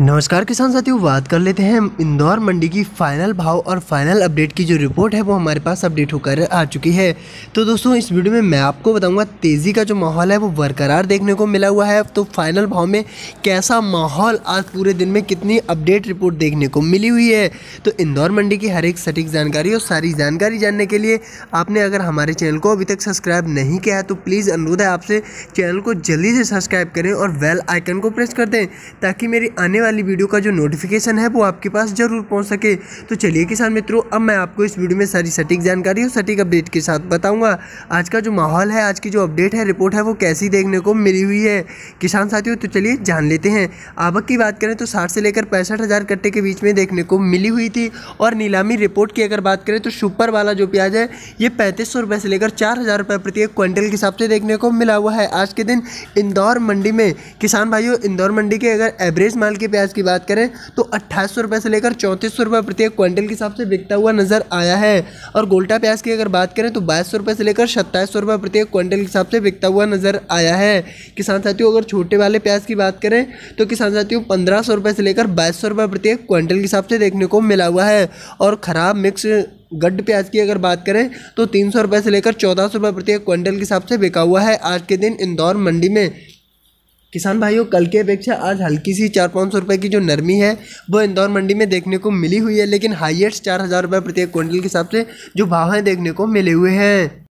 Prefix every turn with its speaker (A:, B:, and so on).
A: नमस्कार किसान साथियों बात कर लेते हैं इंदौर मंडी की फाइनल भाव और फाइनल अपडेट की जो रिपोर्ट है वो हमारे पास अपडेट होकर आ चुकी है तो दोस्तों इस वीडियो में मैं आपको बताऊंगा तेज़ी का जो माहौल है वो बरकरार देखने को मिला हुआ है तो फाइनल भाव में कैसा माहौल आज पूरे दिन में कितनी अपडेट रिपोर्ट देखने को मिली हुई है तो इंदौर मंडी की हर एक सटीक जानकारी और सारी जानकारी जानने के लिए आपने अगर हमारे चैनल को अभी तक सब्सक्राइब नहीं किया है तो प्लीज़ अनुरोध है आपसे चैनल को जल्दी से सब्सक्राइब करें और बेल आइकन को प्रेस कर दें ताकि मेरी आने वाली वीडियो का जो नोटिफिकेशन है वो आपके पास जरूर पहुंच सके तो चलिए किसान मित्रों अब मैं आपको इस वीडियो में सारी सटीक जानकारी और सटीक अपडेट के साथ बताऊंगा आज का जो माहौल है आज की जो अपडेट है रिपोर्ट है वो कैसी देखने को मिली हुई है किसान साथियों तो चलिए जान लेते हैं आवक की बात करें तो साठ से लेकर पैंसठ हज़ार कट्टे के बीच में देखने को मिली हुई थी और नीलामी रिपोर्ट की अगर बात करें तो सुपर वाला जो प्याज है ये पैंतीस सौ रुपये से लेकर चार हज़ार रुपये प्रति एक क्विंटल के हिसाब से देखने को मिला हुआ है आज के दिन इंदौर मंडी में किसान भाइयों इंदौर मंडी के अगर एवरेज माल के प्याज की बात करें तो अट्ठाईस सौ से लेकर चौंतीस सौ प्रत्येक क्विंटल के हिसाब से बिकता हुआ नज़र आया है और गोल्टा प्याज की अगर बात करें तो बाईस सौ से लेकर सत्ताईस सौ प्रत्येक क्विंटल के हिसाब से बिकता हुआ नज़र आया है किसान साथियों अगर छोटे वाले प्याज की बात करें तो किसान साथियों पंद्रह सौ से लेकर बाईस सौ प्रत्येक क्विंटल के हिसाब से देखने को मिला हुआ है और ख़राब मिक्स गड्ढ प्याज की अगर बात करें तो तीन सौ से लेकर चौदह सौ प्रत्येक क्विंटल के हिसाब से बिका हुआ है आज के दिन इंदौर मंडी में किसान भाइयों कल की अपेक्षा आज हल्की सी चार पाँच सौ रुपये की जो नरमी है वो इंदौर मंडी में देखने को मिली हुई है लेकिन हाइएस्ट चार हज़ार रुपये प्रत्येक क्विंटल के हिसाब से जो भाव हैं देखने को मिले हुए हैं